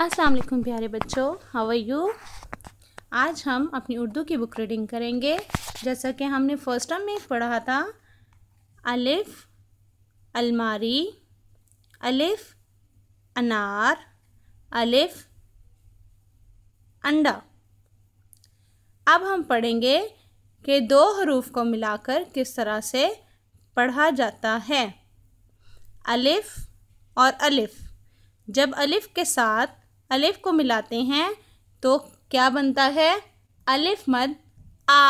अस्सलाम वालेकुम प्यारे बच्चों हाउ आर यू आज हम अपनी उर्दू की बुक रीडिंग करेंगे जैसा कि हमने फर्स्ट टर्म में पढ़ा था अलिफ अलमारी अलिफ अनार अलिफ अंडा अब हम पढ़ेंगे कि दो हरूफ को मिलाकर किस तरह से पढ़ा जाता है अलिफ और अलिफ जब अलिफ के साथ अलिफ को मिलाते हैं तो क्या बनता है अलिफ मद आ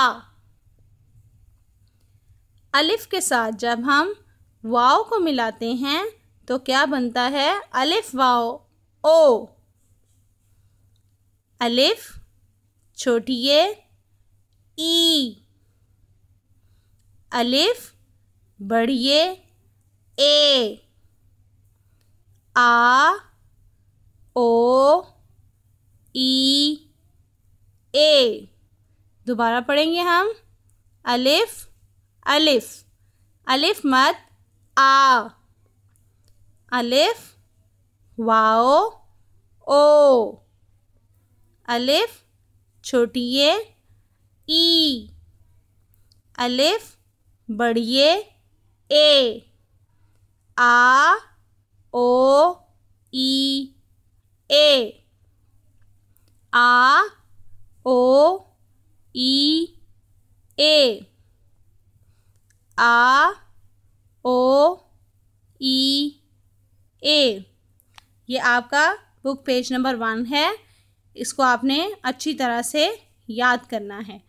अलिफ के साथ जब हम वाओ को मिलाते हैं तो क्या बनता है अलिफ वाओ ओ अलिफ छोटी ई अलिफ बढ़िए ए आ ई e, ए दोबारा पढ़ेंगे हम अलिफ अलिफ अलिफ मत आ अलिफ वाओ ओ अलिफ छोटी ए ई अलिफ बढ़िए ए आ ओ ई ए आ ओ ई ए आ ओ ई ए ये आपका बुक पेज नंबर वन है इसको आपने अच्छी तरह से याद करना है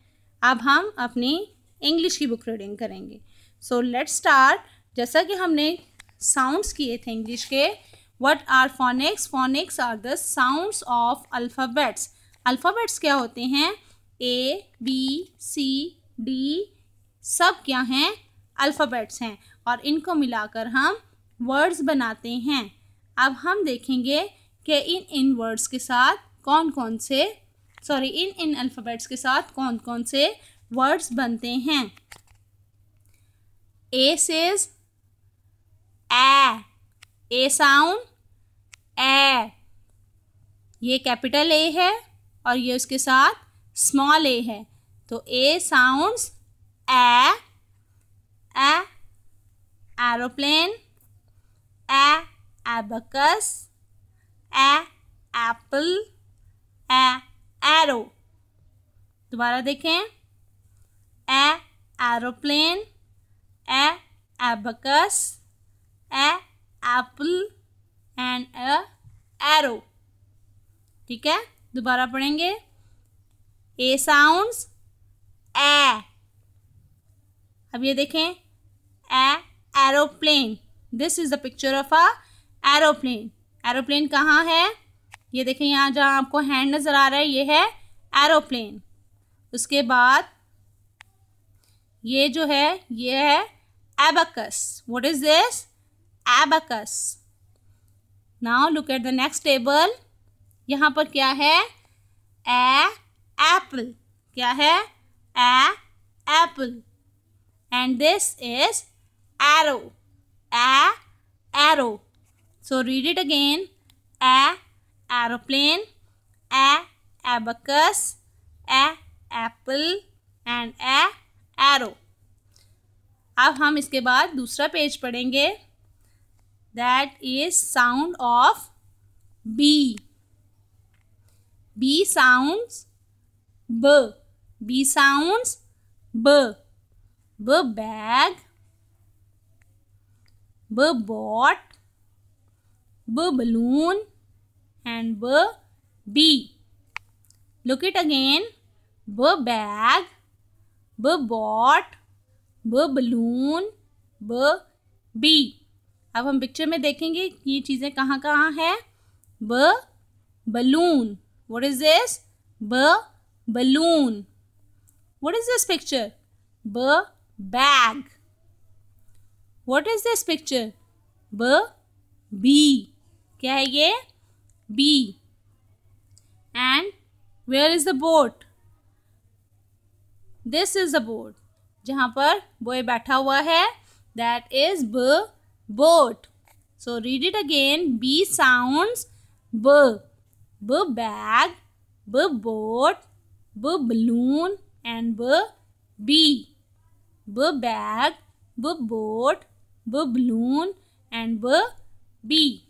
अब हम अपनी इंग्लिश की बुक रीडिंग करेंगे सो लेट्स स्टार्ट जैसा कि हमने साउंड्स किए थे इंग्लिश के what are phonics phonics are the sounds of alphabets alphabets क्या होते हैं ए बी सी डी सब क्या हैं अल्फ़ाबेट्स हैं और इनको मिलाकर हम वर्ड्स बनाते हैं अब हम देखेंगे कि इन इन वर्ड्स के साथ कौन कौन से सॉरी इन इन अल्फ़ाबेट्स के साथ कौन कौन से वर्ड्स बनते हैं ए सेज ए ए साउंड ए ये कैपिटल ए है और ये उसके साथ स्मॉल ए है तो A sounds A A aeroplane A abacus A apple A arrow दोबारा देखें A aeroplane A abacus A apple and a arrow ठीक है दोबारा पढ़ेंगे ए साउंड्स ए अब ये देखें A aeroplane this is the picture of a aeroplane aeroplane कहाँ है ये देखें यहाँ जहाँ आपको हैंड नज़र आ रहा है ये है एरोप्लेन उसके बाद ये जो है ये है abacus what is this abacus now look at the next table यहाँ पर क्या है ए एप्पल क्या है A apple and this is arrow A arrow so read it again A aeroplane A abacus A apple and A arrow अब हम इसके बाद दूसरा पेज पढ़ेंगे that is sound of B. B sounds B. B sounds B. B bag. B bought. B balloon. And B b Look it again. B bag. B bought. B balloon. B b. अब हम picture में देखेंगे ये चीज़ें कहाँ कहाँ हैं B balloon what is this B balloon what is this picture B bag what is this picture B B क्या है ये B and where is the boat this is the boat जहाँ पर बॉय बैठा हुआ है that is B boat. So read it again. B sounds b. B bag, b boat, b balloon and b B bag, b boat, b balloon and b b.